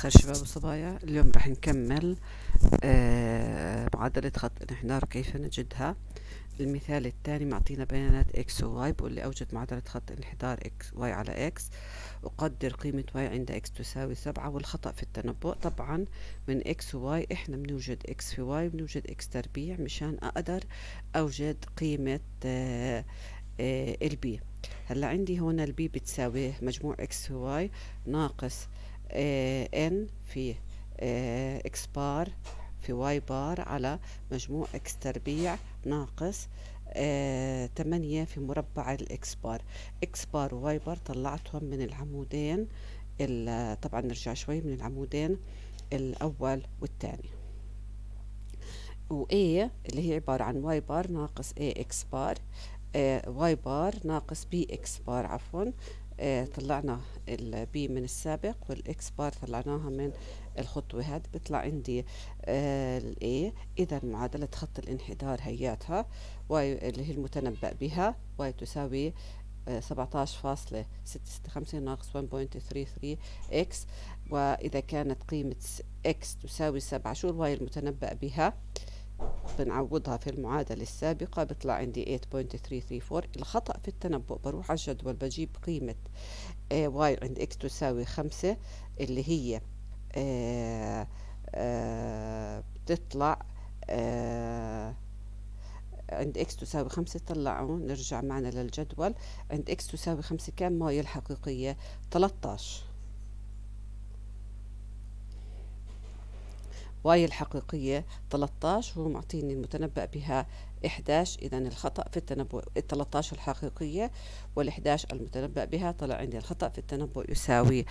متأخر شباب وصبايا اليوم راح نكمل آه معادلة خط انحدار كيف نجدها المثال الثاني معطينا بيانات x و y بقول لي أوجد معادلة خط انحدار x y على x أقدر قيمة y عند x تساوي سبعة والخطأ في التنبؤ طبعا من x و y إحنا بنوجد x في y بنوجد x تربيع مشان أقدر أوجد قيمة آه آه البي هلا عندي هون البي بتساوي مجموع x في y ناقص ان آه، في اكس آه، بار في واي بار على مجموع اكس تربيع ناقص آه 8 في مربع الاكس بار اكس بار وواي بار طلعتهم من العمودين طبعا نرجع شوي من العمودين الاول والثاني و A اللي هي عبارة عن واي بار ناقص A اكس بار آه واي بار ناقص B اكس بار عفوا آه، طلعنا البي من السابق والاكس بار طلعناها من الخطوة هاد بيطلع عندي آه، الاي اذا معادلة خط الانحدار هياتها واي اللي هي المتنبأ بها واي تساوي 17.656 آه، ناقص 1.33 اكس واذا كانت قيمة اكس تساوي 7 شو الواي المتنبأ بها بنعوضها في المعادلة السابقة بطلع عندي 8.334 الخطأ في التنبؤ بروح على الجدول بجيب قيمة واي آه، عند اكس تساوي 5 اللي هي بتطلع آه، آه، عند اكس تساوي 5 طلعوا نرجع معنا للجدول عند اكس تساوي 5 كم ماي الحقيقية 13 واي الحقيقية 13 هو معطيني المتنبأ بها 11 إذا الخطأ في التنبؤ 13 الحقيقية وال11 المتنبأ بها طلع عندي الخطأ في التنبؤ يساوي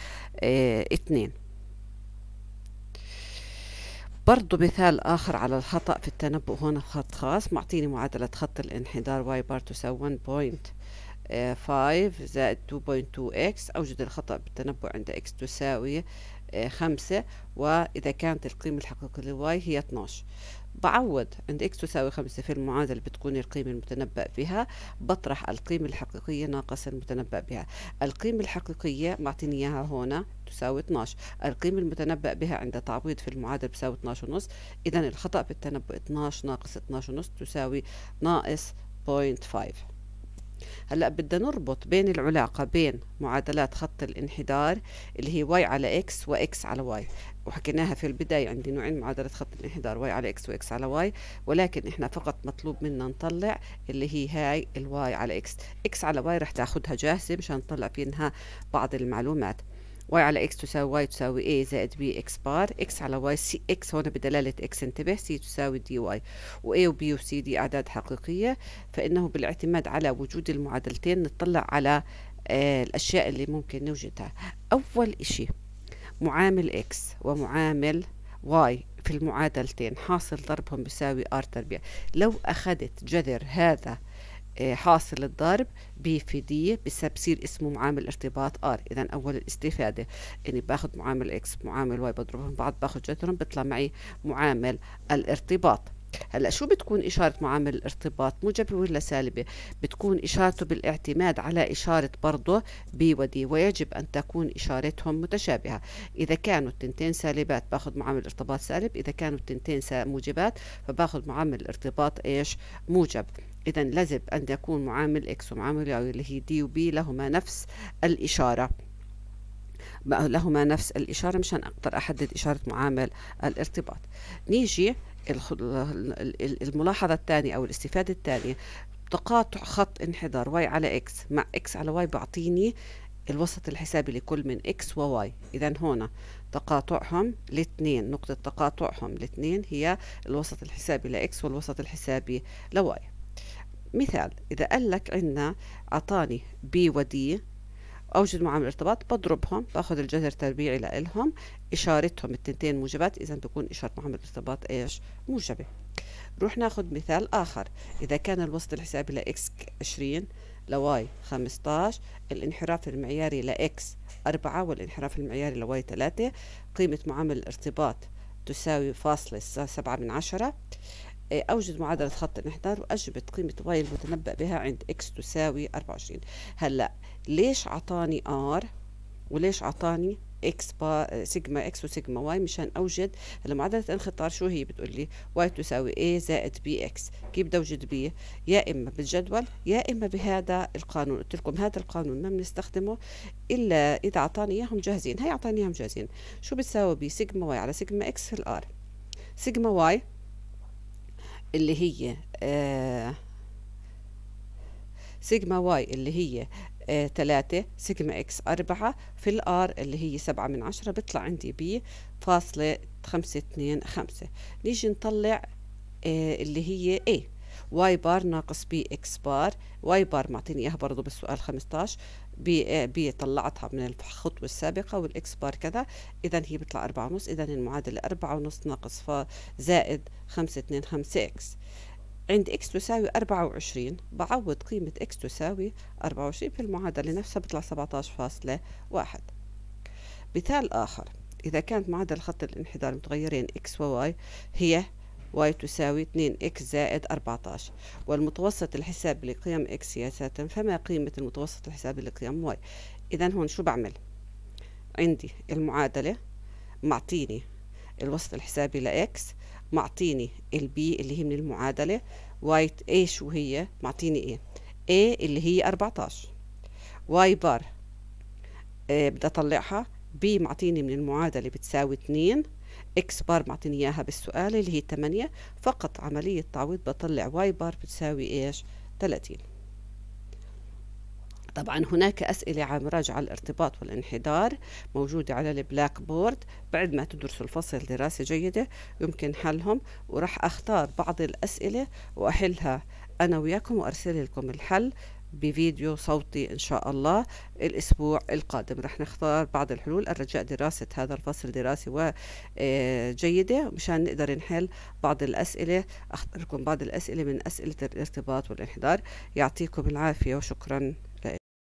2 آه، برضو مثال آخر على الخطأ في التنبؤ هنا خط خاص معطيني معادلة خط الانحدار واي بار تساوي 1.0 5 آه، زائد 2.2 اكس أوجد الخطأ بالتنبؤ عند اكس تساوي آه، خمسة وإذا كانت القيمة الحقيقية للواي هي 12 بعوض عند اكس تساوي خمسة في المعادلة بتكون القيمة المتنبأ بها بطرح القيمة الحقيقية ناقص المتنبأ بها القيمة الحقيقية معطيني إياها هنا تساوي 12 القيمة المتنبأ بها عند تعويض في المعادلة بتساوي 12 ونص إذا الخطأ بالتنبؤ 12 ناقص 12 ونص تساوي ناقص 0.5 هلا بدنا نربط بين العلاقه بين معادلات خط الانحدار اللي هي واي على اكس واكس على واي وحكيناها في البدايه عندي نوعين معادله خط الانحدار واي على اكس واكس على واي ولكن احنا فقط مطلوب منا نطلع اللي هي هاي الواي على اكس اكس على واي رح تاخذها جاهزه مشان نطلع فيها بعض المعلومات واي على اكس تساوي واي تساوي اي زائد بي اكس بار اكس على واي سي اكس هون بدلالة اكس انتبه سي تساوي دي واي واي وبي وسي دي اعداد حقيقية فانه بالاعتماد على وجود المعادلتين نطلع على آه، الاشياء اللي ممكن نوجدها اول اشي معامل اكس ومعامل واي في المعادلتين حاصل ضربهم بيساوي ار تربيع لو اخذت جذر هذا حاصل الضرب بي في دي بسبسير اسمه معامل ارتباط ار اذا اول الاستفاده اني باخذ معامل اكس معامل واي بضربهم بعض باخذ جذرهم بيطلع معي معامل الارتباط هلا شو بتكون إشارة معامل الارتباط موجبة ولا سالبة؟ بتكون إشارته بالاعتماد على إشارة برضه بي ودي ويجب أن تكون إشارتهم متشابهة إذا كانوا التنتين سالبات باخذ معامل الارتباط سالب إذا كانوا التنتين موجبات فباخذ معامل الارتباط إيش موجب إذا لازم أن يكون معامل إكس ومعامل واي اللي هي دي وبي لهما نفس الإشارة لهما نفس الإشارة مشان أقدر أحدد إشارة معامل الارتباط نيجي الملاحظة الثانية أو الاستفادة الثانية تقاطع خط انحدار واي على اكس مع اكس على واي بعطيني الوسط الحسابي لكل من اكس وواي اذا هنا تقاطعهم الاثنين نقطة تقاطعهم الاثنين هي الوسط الحسابي لاكس والوسط الحسابي لواي مثال إذا قال لك عندنا أعطاني بي ودي أوجد معامل الارتباط بضربهم باخذ الجذر تربيعي لإلهم إشارتهم التنتين موجبات إذا بكون إشارة معامل الارتباط إيش موجبة نروح ناخذ مثال آخر إذا كان الوسط الحسابي لإكس 20 لواي 15 الانحراف المعياري لإكس 4 والانحراف المعياري لواي 3 قيمة معامل الارتباط تساوي فاصلة سبعة من عشرة إيه، أوجد معادلة خط الانحدار وأجبت قيمة واي المتنبأ بها عند إكس تساوي 24 هلأ ليش أعطاني آر وليش أعطاني اكس با سيجما اكس وسيجما واي مشان اوجد هلا معادله الانخطار شو هي بتقول لي واي تساوي a زائد بي اكس كيف بدي اوجد بي يا اما بالجدول يا اما بهذا القانون قلت لكم هذا القانون ما بنستخدمه الا اذا اعطاني اياهم جاهزين هي اعطاني اياهم جاهزين شو بتساوي بي سيجما واي على سيجما اكس في الار سيجما واي اللي هي آه، سيجما واي اللي هي ثلاثة آه، سيجما اكس أربعة في الار اللي هي سبعة من عشرة بيطلع عندي بي فاصلة خمسة اتنين خمسة نيجي نطلع آه، اللي هي ايه واي بار ناقص بي اكس بار واي بار معطيني اياها برضه بالسؤال 15 بي إيه، بي طلعتها من الخطوة السابقة والاكس بار كذا اذا هي بتطلع 4 ونص اذا المعادلة 4 ونص ناقص ف زائد 5 2 5 اكس عند x تساوي 24 بعوض قيمة x تساوي 24 في المعادلة نفسها بيطلع 17.1 مثال آخر إذا كانت معادلة خط الانحدار متغيرين x و y هي واي تساوي 2 اكس زائد 14 والمتوسط الحساب لقيم اكس سياسة فما قيمة المتوسط الحساب لقيم واي اذا هون شو بعمل عندي المعادلة معطيني الوسط الحسابي لاكس معطيني البي اللي هي من المعادلة واي اي شو هي معطيني ايه ايه اللي هي 14 واي بار إيه بدي اطلعها بي معطيني من المعادلة بتساوي 2 اكس بار معطيني اياها بالسؤال اللي هي 8 فقط عملية تعويض بطلع واي بار بتساوي ايش 30 طبعا هناك أسئلة عن مراجعة الارتباط والانحدار موجودة على البلاك بورد بعد ما تدرسوا الفصل دراسة جيدة يمكن حلهم وراح أختار بعض الأسئلة وأحلها أنا وياكم وأرسل لكم الحل بفيديو صوتي إن شاء الله الأسبوع القادم رح نختار بعض الحلول الرجاء دراسة هذا الفصل دراسة وجيدة مشان نقدر نحل بعض الأسئلة أختار بعض الأسئلة من أسئلة الارتباط والانحدار يعطيكم العافية وشكراً